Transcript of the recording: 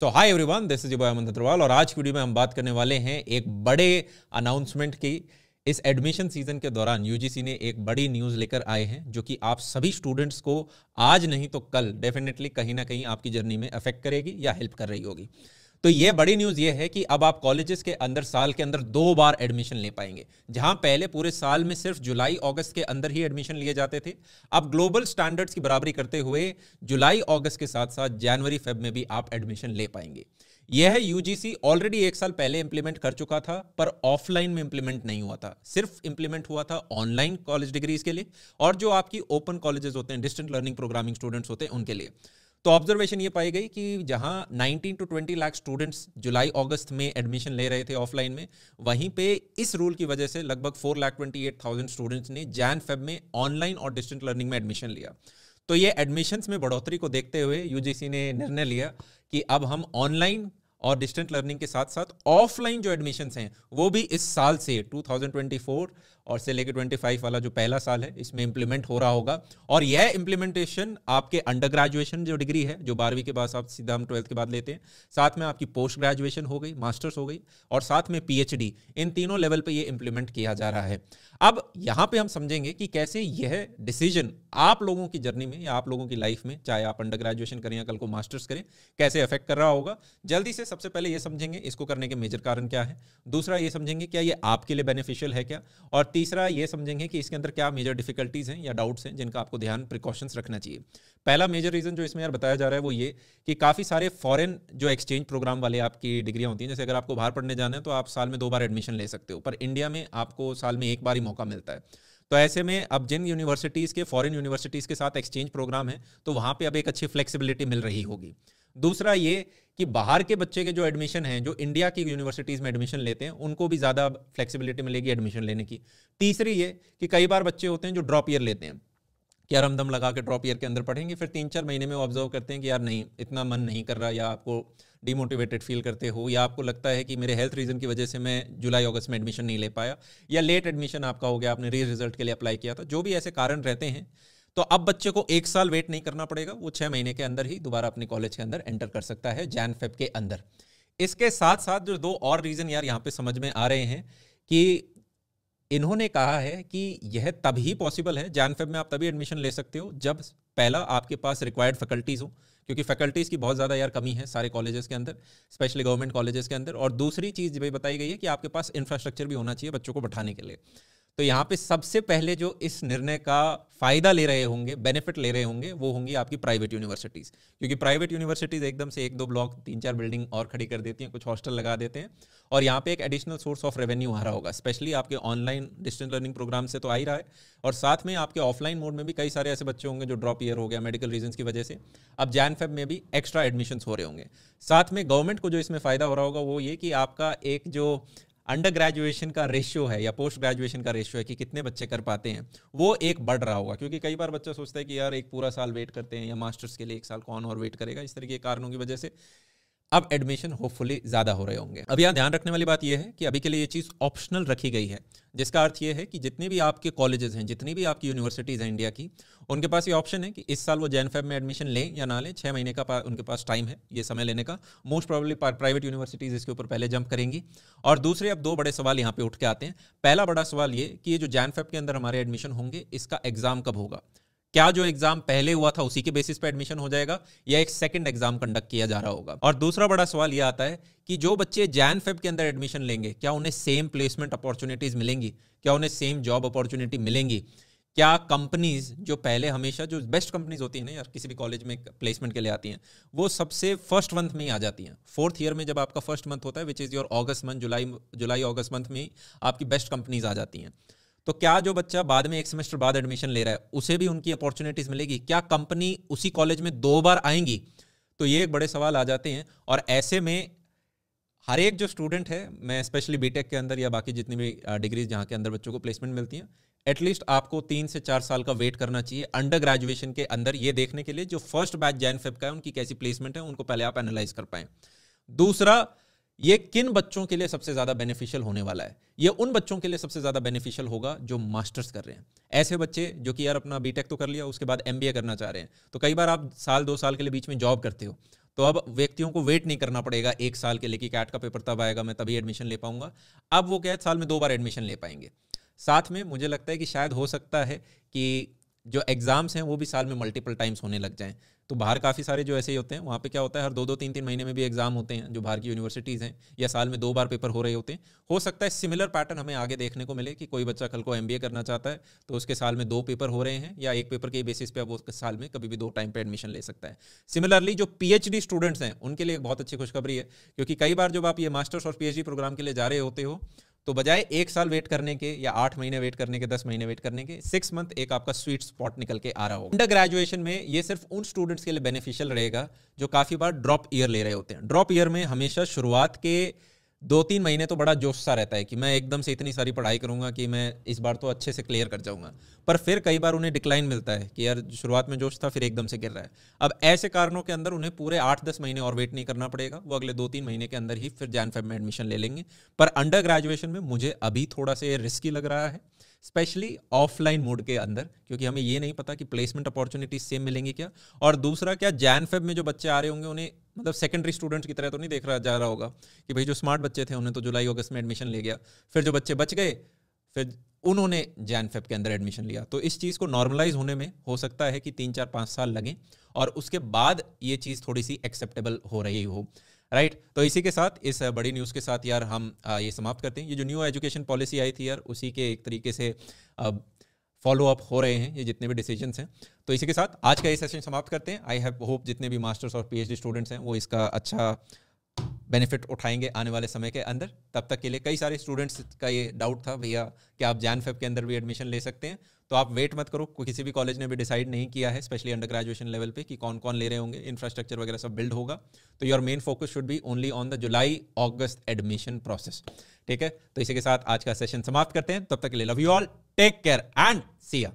तो hi everyone this is Aman Agarwal और आज की वीडियो में हम बात करने वाले हैं एक बड़े अनाउंसमेंट की इस एडमिशन सीजन के दौरान यूजीसी ने एक बड़ी न्यूज लेकर आए हैं जो कि आप सभी स्टूडेंट्स को आज नहीं तो कल डेफिनेटली कहीं ना कहीं आपकी जर्नी में अफेक्ट करेगी या हेल्प कर रही होगी तो ये बड़ी न्यूज़ ये है कि अब आप कॉलेजेस के अंदर साल के अंदर दो बार एडमिशन ले पाएंगे जहां पहले पूरे साल में सिर्फ जुलाई अगस्त के अंदर ही एडमिशन लिए जाते थे अब ग्लोबल स्टैंडर्ड्स की बराबरी करते हुए जुलाई अगस्त के साथ साथ जनवरी फेब में भी आप एडमिशन ले पाएंगे यह यूजीसी ऑलरेडी एक साल पहले इंप्लीमेंट कर चुका था पर ऑफलाइन में इंप्लीमेंट नहीं हुआ था सिर्फ इंप्लीमेंट हुआ था ऑनलाइन कॉलेज डिग्रीज के लिए और जो आपकी ओपन कॉलेजेस होते हैं डिस्टेंट लर्निंग प्रोग्रामिंग स्टूडेंट्स होते हैं उनके लिए तो ऑब्जर्वेशन ये पाई गई कि जहाँ 19 टू 20 लाख स्टूडेंट्स जुलाई अगस्त में एडमिशन ले रहे थे ऑफलाइन में वहीं पे इस रूल की वजह से लगभग four lakh twenty eight thousand students ने जैन फेब में ऑनलाइन और डिस्टेंट लर्निंग में एडमिशन लिया तो ये एडमिशन्स में बढ़ोतरी को देखते हुए यूजीसी ने निर्णय लिया कि अब हम ऑनलाइन और डिस्टेंट लर्निंग के साथ साथ ऑफलाइन जो एडमिशन्स हैं वो भी इस साल से 2024 और से लेकर फाइव वाला जो पहला साल है इसमें इम्प्लीमेंट हो रहा होगा और यह इम्प्लीमेंटेशन आपके अंडर ग्रेजुएशन जो डिग्री है जो बारहवीं के बाद आप सीधा हम ट्वेल्थ के बाद लेते हैं साथ में आपकी पोस्ट ग्रेजुएशन हो गई मास्टर्स हो गई और साथ में पीएचडी इन तीनों लेवल पर यह इम्प्लीमेंट किया जा रहा है अब यहाँ पर हम समझेंगे कि कैसे यह डिसीजन आप लोगों की जर्नी में या आप लोगों की लाइफ में चाहे आप अंडर ग्रेजुएशन करें या कल को मास्टर्स करें कैसे अफेक्ट कर रहा होगा जल्दी से सबसे पहले ये समझेंगे इसको करने के मेजर कारण क्या है दूसरा ये समझेंगे क्या ये आपके लिए बेनिफिशियल है क्या और तीसरा ये समझेंगे कि इसके अंदर क्या मेजर डिफिकल्टीज़ हैं या डाउट्स हैं जिनका आपको ध्यान प्रिकॉशंस रखना चाहिए पहला मेजर रीज़न जो इसमें यार बताया जा रहा है वो ये कि काफ़ी सारे फॉरेन जो एक्सचेंज प्रोग्राम वाले आपकी डिग्रियाँ होती हैं जैसे अगर आपको बाहर पढ़ने जाना है तो आप साल में दो बार एडमिशन ले सकते हो पर इंडिया में आपको साल में एक बार ही मौका मिलता है तो ऐसे में अब जिन यूनिवर्सिटीज़ के फॉरेन यूनिवर्सिटीज़ के साथ एक्सचेंज प्रोग्राम है तो वहाँ पे अब एक अच्छी फ्लेक्सिबिलिटी मिल रही होगी दूसरा ये कि बाहर के बच्चे के जो एडमिशन हैं जो इंडिया की यूनिवर्सिटीज़ में एडमिशन लेते हैं उनको भी ज़्यादा फ्लेक्सिबिलिटी मिलेगी एडमिशन लेने की तीसरी ये कि कई बार बच्चे होते हैं जो ड्रॉप ईयर लेते हैं कि यार दम लगा के ड्रॉप ईयर के अंदर पढ़ेंगे फिर तीन चार महीने में ऑब्जर्व करते हैं कि यार नहीं इतना मन नहीं कर रहा या आपको डिमोटिवेटेड फील करते हो या आपको लगता है कि मेरे हेल्थ रीज़न की वजह से मैं जुलाई अगस्त में एडमिशन नहीं ले पाया या लेट एडमिशन आपका हो गया आपने री रिजल्ट के लिए अप्लाई किया था जो भी ऐसे कारण रहते हैं तो अब बच्चे को एक साल वेट नहीं करना पड़ेगा वो छह महीने के अंदर ही दोबारा अपने कॉलेज के अंदर एंटर कर सकता है जैन फेब के अंदर इसके साथ साथ जो दो और रीज़न यार यहाँ पे समझ में आ रहे हैं कि इन्होंने कहा है कि यह तभी पॉसिबल है जैन फेब में आप तभी एडमिशन ले सकते हो जब पहला आपके पास रिक्वायर्ड फैकल्टीज़ हो क्योंकि फैकल्टीज़ की बहुत ज़्यादा यार कमी है सारे कॉलेजेस के अंदर स्पेशली गवर्नमेंट कॉलेजेस के अंदर और दूसरी चीज़ भी बताई गई है कि आपके पास इंफ्रास्ट्रक्चर भी होना चाहिए बच्चों को बैठाने के लिए तो यहाँ पे सबसे पहले जो इस निर्णय का फायदा ले रहे होंगे बेनिफिट ले रहे होंगे वो होंगी आपकी प्राइवेट यूनिवर्सिटीज़ क्योंकि प्राइवेट यूनिवर्सिटीज़ एकदम से एक दो ब्लॉक तीन चार बिल्डिंग और खड़ी कर देती हैं कुछ हॉस्टल लगा देते हैं और यहाँ पे एक एडिशनल सोर्स ऑफ रेवेन्यू आ रहा होगा स्पेशली आपके ऑनलाइन डिस्टेंस लर्निंग प्रोग्राम से तो आ ही रहा है और साथ में आपके ऑफलाइन मोड में भी कई सारे ऐसे बच्चे होंगे जो ड्रॉप ईयर हो गया मेडिकल रीजन की वजह से अब जैन फेब में भी एक्स्ट्रा एडमिशन हो रहे होंगे साथ में गवर्नमेंट को जो इसमें फ़ायदा हो रहा होगा वो ये कि आपका एक जो अंडर ग्रेजुएशन का रेशियो है या पोस्ट ग्रेजुएशन का रेशियो है कि कितने बच्चे कर पाते हैं वो एक बढ़ रहा होगा क्योंकि कई बार बच्चा सोचता है कि यार एक पूरा साल वेट करते हैं या मास्टर्स के लिए एक साल कौन और वेट करेगा इस तरह के कारणों की वजह से अब एडमिशन होपफुली ज़्यादा हो रहे होंगे अब यहाँ ध्यान रखने वाली बात यह है कि अभी के लिए ये चीज़ ऑप्शनल रखी गई है जिसका अर्थ ये है कि जितने भी आपके कॉलेजेस हैं जितनी भी आपकी यूनिवर्सिटीज़ हैं इंडिया की उनके पास ये ऑप्शन है कि इस साल वो जैन फैब में एडमिशन लें या ना लें छः महीने का उनके पास टाइम है ये समय लेने का मोस्ट प्रॉब्लली प्राइवेट यूनिवर्सिटीज़ इसके ऊपर पहले जंप करेंगी और दूसरे अब दो बड़े सवाल यहाँ पे उठ के आते हैं पहला बड़ा सवाल ये कि ये जो जैन फैब के अंदर हमारे एडमिशन होंगे इसका एग्ज़ाम कब होगा क्या जो एग्जाम पहले हुआ था उसी के बेसिस पे एडमिशन हो जाएगा या एक सेकंड एग्जाम कंडक्ट किया जा रहा होगा और दूसरा बड़ा सवाल यह आता है कि जो बच्चे जैन फेब के अंदर एडमिशन लेंगे क्या उन्हें सेम प्लेसमेंट अपॉर्चुनिटीज मिलेंगी क्या उन्हें सेम जॉब अपॉर्चुनिटी मिलेंगी क्या कंपनीज जो पहले हमेशा जो बेस्ट कंपनीज होती है ना यार किसी भी कॉलेज में प्लेसमेंट के लिए आती हैं वो सबसे फर्स्ट मंथ में ही आ जाती हैं फोर्थ ईयर में जब आपका फर्स्ट मंथ होता है which is your August month जुलाई जुलाई अगस्त मंथ में आपकी बेस्ट कंपनीज आ जाती हैं तो क्या जो बच्चा बाद में एक सेमेस्टर बाद एडमिशन ले रहा है उसे भी उनकी अपॉर्चुनिटीज मिलेगी क्या कंपनी उसी कॉलेज में दो बार आएंगी तो ये एक बड़े सवाल आ जाते हैं और ऐसे में हर एक जो स्टूडेंट है मैं स्पेशली बीटेक के अंदर या बाकी जितनी भी डिग्रीज जहाँ के अंदर बच्चों को प्लेसमेंट मिलती हैं एटलीस्ट आपको तीन से चार साल का वेट करना चाहिए अंडर ग्रेजुएशन के अंदर ये देखने के लिए जो फर्स्ट बैच जैन फेब का है उनकी कैसी प्लेसमेंट है उनको पहले आप एनालाइज कर पाएँ दूसरा ये किन बच्चों के लिए सबसे ज़्यादा बेनिफिशियल होने वाला है ये उन बच्चों के लिए सबसे ज़्यादा बेनिफिशियल होगा जो मास्टर्स कर रहे हैं ऐसे बच्चे जो कि यार अपना बीटेक तो कर लिया उसके बाद एम करना चाह रहे हैं तो कई बार आप साल दो साल के लिए बीच में जॉब करते हो तो अब व्यक्तियों को वेट नहीं करना पड़ेगा एक साल के लिए कि कैट का पेपर तब आएगा मैं तभी एडमिशन ले पाऊंगा अब वो कैद साल में दो बार एडमिशन ले पाएंगे साथ में मुझे लगता है कि शायद हो सकता है कि जो एग्ज़ाम्स हैं वो भी साल में मल्टीपल टाइम्स होने लग जाएं तो बाहर काफ़ी सारे जो ऐसे ही होते हैं वहाँ पे क्या होता है हर दो दो तीन तीन महीने में भी एग्ज़ाम होते हैं जो बाहर की यूनिवर्सिटीज़ हैं या साल में दो बार पेपर हो रहे होते हैं हो सकता है सिमिलर पैटर्न हमें आगे देखने को मिले कि कोई बच्चा कल को एम करना चाहता है तो उसके साल में दो पेपर हो रहे हैं या एक पेपर के बेसिस पे अब उसके साल में कभी भी दो टाइम पर एडमिशन ले सकता है सिमिलरली जो पी स्टूडेंट्स हैं उनके लिए एक बहुत अच्छी खुशखबरी है क्योंकि कई बार जब आप ये मास्टर्स और पी प्रोग्राम के लिए जा रहे होते हो तो बजाय एक साल वेट करने के या आठ महीने वेट करने के दस महीने वेट करने के सिक्स मंथ एक आपका स्वीट स्पॉट निकल के आ रहा होगा अंडर ग्रेजुएशन में ये सिर्फ उन स्टूडेंट्स के लिए बेनिफिशियल रहेगा जो काफ़ी बार ड्रॉप ईयर ले रहे होते हैं ड्रॉप ईयर में हमेशा शुरुआत के दो तीन महीने तो बड़ा जोश सा रहता है कि मैं एकदम से इतनी सारी पढ़ाई करूंगा कि मैं इस बार तो अच्छे से क्लियर कर जाऊंगा पर फिर कई बार उन्हें डिक्लाइन मिलता है कि यार शुरुआत में जोश था फिर एकदम से गिर रहा है अब ऐसे कारणों के अंदर उन्हें पूरे आठ दस महीने और वेट नहीं करना पड़ेगा वो अगले दो तीन महीने के अंदर ही फिर जैन फैम में एडमिशन ले लेंगे पर अंडर ग्रेजुएशन में मुझे अभी थोड़ा सा रिस्की लग रहा है स्पेशली ऑफलाइन मोड के अंदर क्योंकि हमें ये नहीं पता कि प्लेसमेंट अपॉर्चुनिटीज सेम मिलेंगी क्या और दूसरा क्या जैन फेब में जो बच्चे आ रहे होंगे उन्हें मतलब सेकेंडरी स्टूडेंट्स की तरह तो नहीं देख रहा जा रहा होगा कि भाई जो स्मार्ट बच्चे थे उन्हें तो जुलाई अगस्त में एडमिशन ले गया फिर जो बच्चे बच गए फिर उन्होंने जैन फेब के अंदर एडमिशन लिया तो इस चीज़ को नॉर्मलाइज होने में हो सकता है कि तीन चार पाँच साल लगें और उसके बाद ये चीज़ थोड़ी सी एक्सेप्टेबल हो रही हो राइट right? तो इसी के साथ इस बड़ी न्यूज़ के साथ यार हम ये समाप्त करते हैं ये जो न्यू एजुकेशन पॉलिसी आई थी यार उसी के एक तरीके से फॉलो अप हो रहे हैं ये जितने भी डिसीजन हैं तो इसी के साथ आज का ये सेशन समाप्त करते हैं आई हैव होप जितने भी मास्टर्स और पीएचडी स्टूडेंट्स हैं वो इसका अच्छा बेनिफिट उठाएंगे आने वाले समय के अंदर तब तक के लिए कई सारे स्टूडेंट्स का ये डाउट था भैया कि आप जैन फेब के अंदर भी एडमिशन ले सकते हैं तो आप वेट मत करो किसी भी कॉलेज ने भी डिसाइड नहीं किया है स्पेशली अंडर ग्रेजुएशन लेवल पे कि कौन कौन ले रहे होंगे इंफ्रास्ट्रक्चर वगैरह सब बिल्ड होगा तो your main focus should be only on the July August admission process ठीक है तो इसी के साथ आज का सेशन समाप्त करते हैं तब तक के लिए love you all take care and Siya